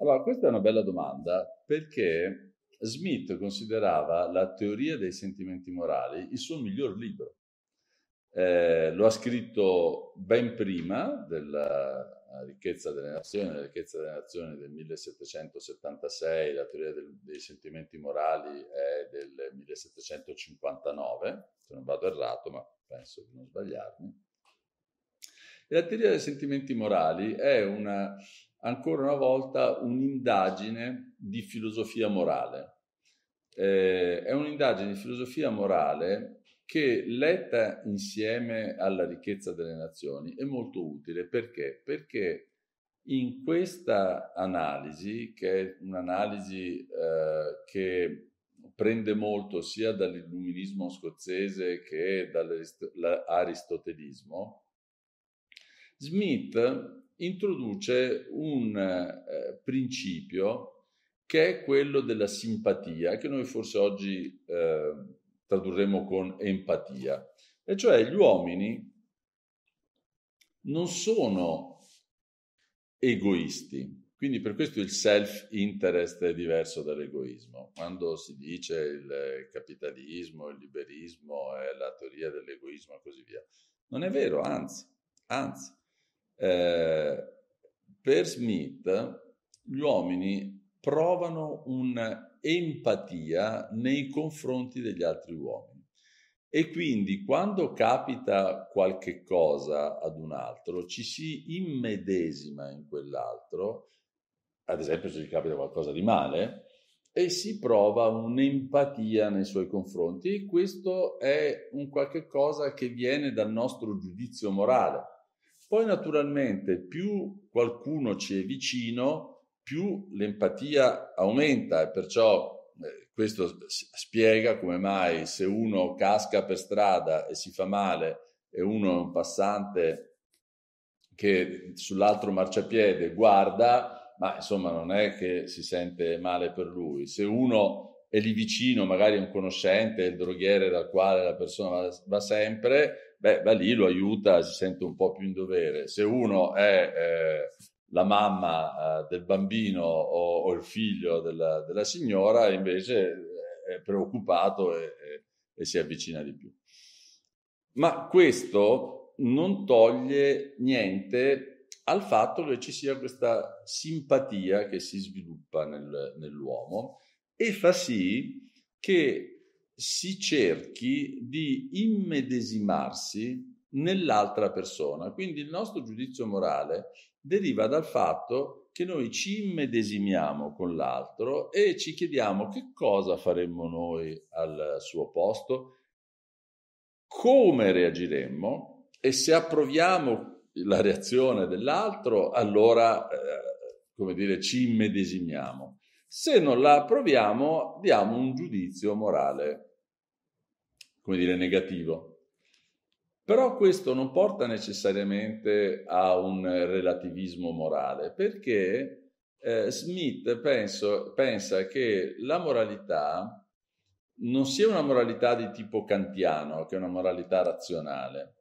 Allora, questa è una bella domanda perché Smith considerava la teoria dei sentimenti morali il suo miglior libro. Eh, lo ha scritto ben prima della eh, ricchezza delle nazioni, la ricchezza delle nazioni del 1776, la teoria del, dei sentimenti morali è del 1759, se non vado errato, ma penso di non sbagliarmi. E la teoria dei sentimenti morali è una ancora una volta un'indagine di filosofia morale. Eh, è un'indagine di filosofia morale che letta insieme alla ricchezza delle nazioni è molto utile perché? Perché in questa analisi, che è un'analisi eh, che prende molto sia dall'illuminismo scozzese che dall'aristotelismo, Smith introduce un eh, principio che è quello della simpatia, che noi forse oggi eh, tradurremo con empatia, e cioè gli uomini non sono egoisti. Quindi per questo il self-interest è diverso dall'egoismo. Quando si dice il capitalismo, il liberismo è eh, la teoria dell'egoismo e così via. Non è vero, anzi, anzi, eh, per Smith gli uomini provano un'empatia nei confronti degli altri uomini e quindi quando capita qualche cosa ad un altro ci si immedesima in quell'altro, ad esempio se gli capita qualcosa di male, e si prova un'empatia nei suoi confronti e questo è un qualche cosa che viene dal nostro giudizio morale poi naturalmente più qualcuno ci è vicino, più l'empatia aumenta e perciò eh, questo spiega come mai se uno casca per strada e si fa male e uno è un passante che sull'altro marciapiede guarda, ma insomma non è che si sente male per lui. Se uno è lì vicino, magari è un conoscente, è il droghiere dal quale la persona va, va sempre, beh, beh, lì lo aiuta, si sente un po' più in dovere. Se uno è eh, la mamma eh, del bambino o, o il figlio della, della, signora, invece eh, è preoccupato e, e, e si avvicina di più. Ma questo non toglie niente al fatto che ci sia questa simpatia che si sviluppa nel, nell'uomo e fa sì che si cerchi di immedesimarsi nell'altra persona. Quindi il nostro giudizio morale deriva dal fatto che noi ci immedesimiamo con l'altro e ci chiediamo che cosa faremmo noi al suo posto, come reagiremmo e se approviamo la reazione dell'altro, allora, eh, come dire, ci immedesimiamo. Se non la approviamo, diamo un giudizio morale come dire, negativo. Però questo non porta necessariamente a un relativismo morale, perché eh, Smith penso, pensa che la moralità non sia una moralità di tipo kantiano, che è una moralità razionale,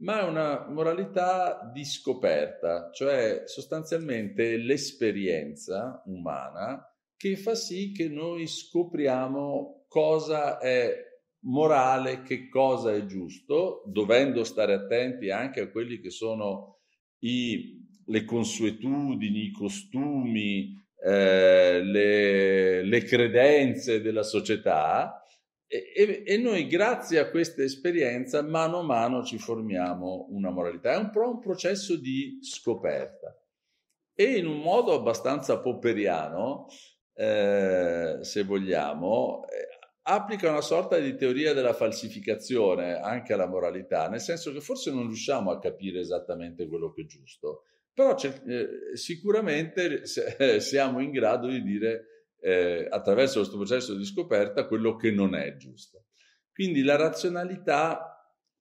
ma è una moralità di scoperta, cioè sostanzialmente l'esperienza umana che fa sì che noi scopriamo cosa è morale che cosa è giusto, dovendo stare attenti anche a quelli che sono i, le consuetudini, i costumi, eh, le, le, credenze della società e, e, e, noi grazie a questa esperienza mano a mano ci formiamo una moralità. È un po' un processo di scoperta e in un modo abbastanza popperiano, eh, se vogliamo, applica una sorta di teoria della falsificazione anche alla moralità, nel senso che forse non riusciamo a capire esattamente quello che è giusto, però eh, sicuramente se, eh, siamo in grado di dire eh, attraverso questo processo di scoperta quello che non è giusto. Quindi la razionalità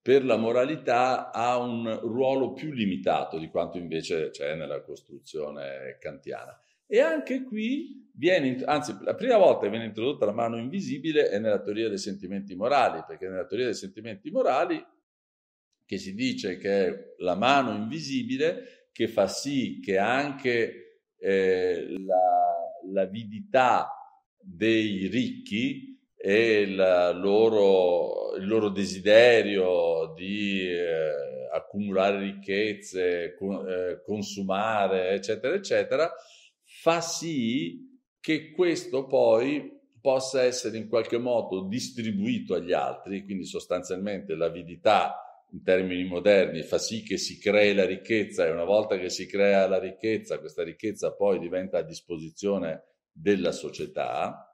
per la moralità ha un ruolo più limitato di quanto invece c'è nella costruzione kantiana. E anche qui viene, anzi, la prima volta che viene introdotta la mano invisibile è nella teoria dei sentimenti morali, perché nella teoria dei sentimenti morali, che si dice che è la mano invisibile che fa sì che anche eh, la, l'avidità dei ricchi e loro, il loro desiderio di eh, accumulare ricchezze, con, eh, consumare, eccetera, eccetera, fa sì che questo poi possa essere in qualche modo distribuito agli altri, quindi sostanzialmente l'avidità in termini moderni fa sì che si crei la ricchezza e una volta che si crea la ricchezza, questa ricchezza poi diventa a disposizione della società,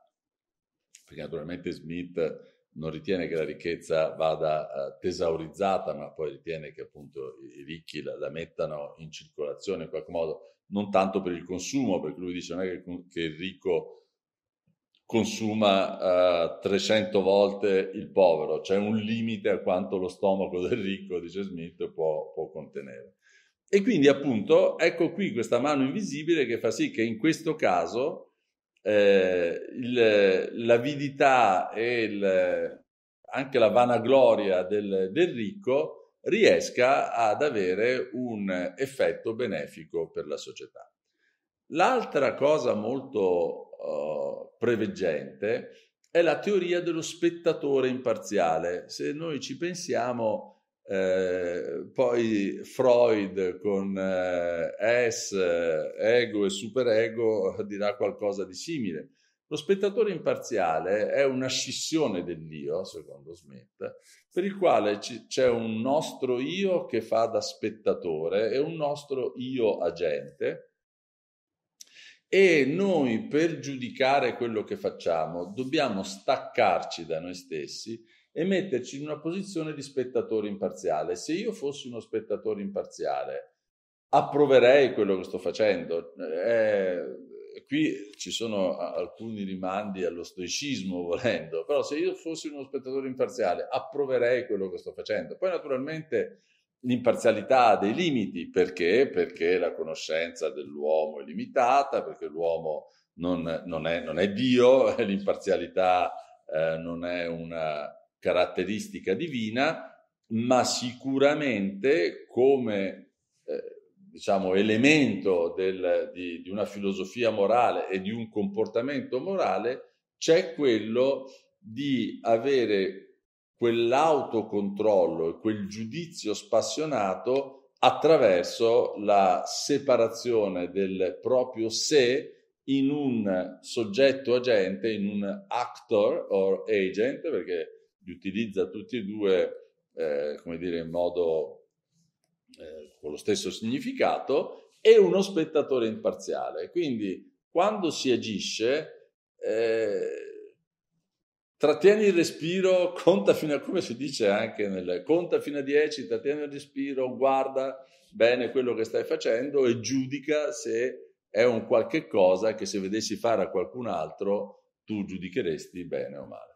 perché naturalmente Smith non ritiene che la ricchezza vada eh, tesaurizzata, ma poi ritiene che appunto i, ricchi la, la, mettano in circolazione in qualche modo, non tanto per il consumo, perché lui dice non è che, che il ricco consuma eh, 300 volte il povero, c'è un limite a quanto lo stomaco del ricco, dice Smith, può, può contenere. E quindi appunto ecco qui questa mano invisibile che fa sì che in questo caso eh, il, l'avidità e il, anche la vanagloria del, del ricco riesca ad avere un effetto benefico per la società. L'altra cosa molto uh, eh, preveggente è la teoria dello spettatore imparziale. Se noi ci pensiamo, eh, poi Freud con eh, S, ego e superego dirà qualcosa di simile. Lo spettatore imparziale è una scissione dell'io, secondo Smith, per il quale c- c'è un nostro io che fa da spettatore e un nostro io agente. E noi per giudicare quello che facciamo dobbiamo staccarci da noi stessi e metterci in una posizione di spettatore imparziale. Se io fossi uno spettatore imparziale, approverei quello che sto facendo. Eh, qui ci sono alcuni rimandi allo stoicismo, volendo, però se io fossi uno spettatore imparziale, approverei quello che sto facendo. Poi naturalmente l'imparzialità ha dei limiti, perché? Perché la conoscenza dell'uomo è limitata, perché l'uomo non, non, è, non è Dio, l'imparzialità eh, non è una, caratteristica divina, ma sicuramente come eh, diciamo, elemento del, di, di, una filosofia morale e di un comportamento morale c'è quello di avere quell'autocontrollo e quel giudizio spassionato attraverso la separazione del proprio sé in un soggetto agente, in un actor or agent, perché li utilizza tutti e due, eh, come dire, in modo eh, con lo stesso significato, e uno spettatore imparziale. Quindi quando si agisce, eh, trattieni il respiro, conta fino a, come si dice anche nel, conta fino a 10, trattieni il respiro, guarda bene quello che stai facendo e giudica se è un qualche cosa che se vedessi fare a qualcun altro tu giudicheresti bene o male.